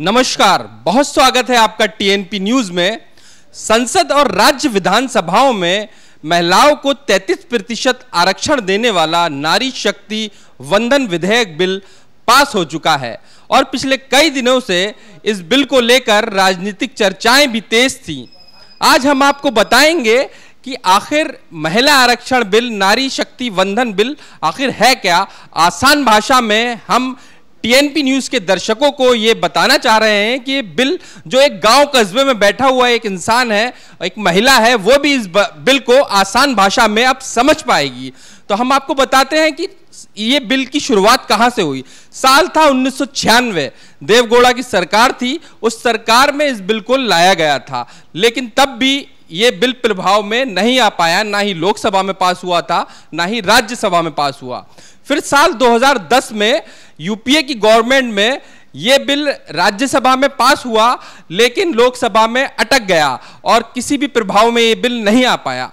नमस्कार बहुत स्वागत है आपका टीएनपी न्यूज में संसद और राज्य विधानसभाओं में महिलाओं को 33 प्रतिशत आरक्षण देने वाला नारी शक्ति वंदन विधेयक बिल पास हो चुका है और पिछले कई दिनों से इस बिल को लेकर राजनीतिक चर्चाएं भी तेज थी आज हम आपको बताएंगे कि आखिर महिला आरक्षण बिल नारी शक्ति वंदन बिल आखिर है क्या आसान भाषा में हम टीएनपी न्यूज के दर्शकों को यह बताना चाह रहे हैं कि बिल जो एक गांव कस्बे में बैठा हुआ एक इंसान है एक महिला है वो भी इस बिल को आसान भाषा में अब समझ पाएगी तो हम आपको बताते हैं कि ये बिल की शुरुआत कहां से हुई साल था उन्नीस देवगौड़ा की सरकार थी उस सरकार में इस बिल को लाया गया था लेकिन तब भी ये बिल प्रभाव में नहीं आ पाया ना ही लोकसभा में पास हुआ था ना ही राज्यसभा में पास हुआ फिर साल 2010 में यूपीए की गवर्नमेंट में ये बिल राज्यसभा में पास हुआ लेकिन लोकसभा में अटक गया और किसी भी प्रभाव में ये बिल नहीं आ पाया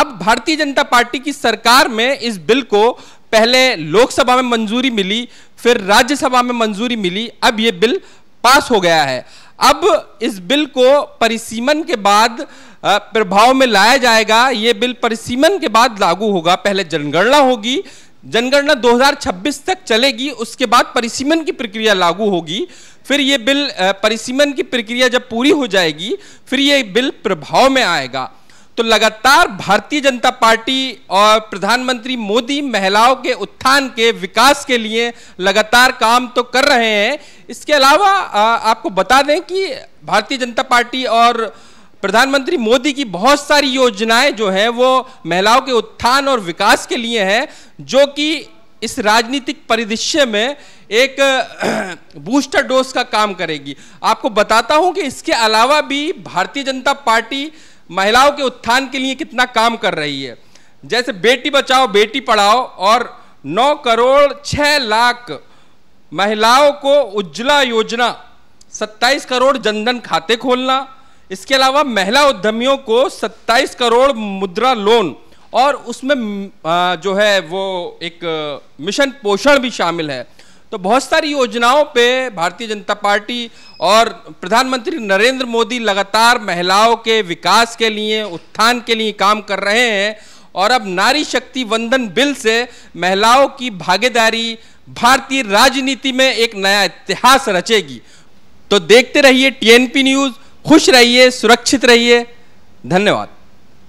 अब भारतीय जनता पार्टी की सरकार में इस बिल को पहले लोकसभा में मंजूरी मिली फिर राज्यसभा में मंजूरी मिली अब ये बिल पास हो गया है अब इस बिल को परिसीमन के बाद प्रभाव में लाया जाएगा ये बिल परिसीमन के बाद लागू होगा पहले जनगणना होगी जनगणना 2026 तक चलेगी उसके बाद परिसीमन की प्रक्रिया लागू होगी फिर ये बिल परिसीमन की प्रक्रिया जब पूरी हो जाएगी फिर ये बिल प्रभाव में आएगा तो लगातार भारतीय जनता पार्टी और प्रधानमंत्री मोदी महिलाओं के उत्थान के विकास के लिए लगातार काम तो कर रहे हैं इसके अलावा आपको बता दें कि भारतीय जनता पार्टी और प्रधानमंत्री मोदी की बहुत सारी योजनाएं जो हैं वो महिलाओं के उत्थान और विकास के लिए हैं जो कि इस राजनीतिक परिदृश्य में एक बूस्टर डोज का काम करेगी आपको बताता हूं कि इसके अलावा भी भारतीय जनता पार्टी महिलाओं के उत्थान के लिए कितना काम कर रही है जैसे बेटी बचाओ बेटी पढ़ाओ और 9 करोड़ 6 लाख महिलाओं को उज्ज्वला योजना 27 करोड़ जनधन खाते खोलना इसके अलावा महिला उद्यमियों को 27 करोड़ मुद्रा लोन और उसमें जो है वो एक मिशन पोषण भी शामिल है तो बहुत सारी योजनाओं पे भारतीय जनता पार्टी और प्रधानमंत्री नरेंद्र मोदी लगातार महिलाओं के विकास के लिए उत्थान के लिए काम कर रहे हैं और अब नारी शक्ति वंदन बिल से महिलाओं की भागीदारी भारतीय राजनीति में एक नया इतिहास रचेगी तो देखते रहिए टीएनपी न्यूज़ खुश रहिए सुरक्षित रहिए धन्यवाद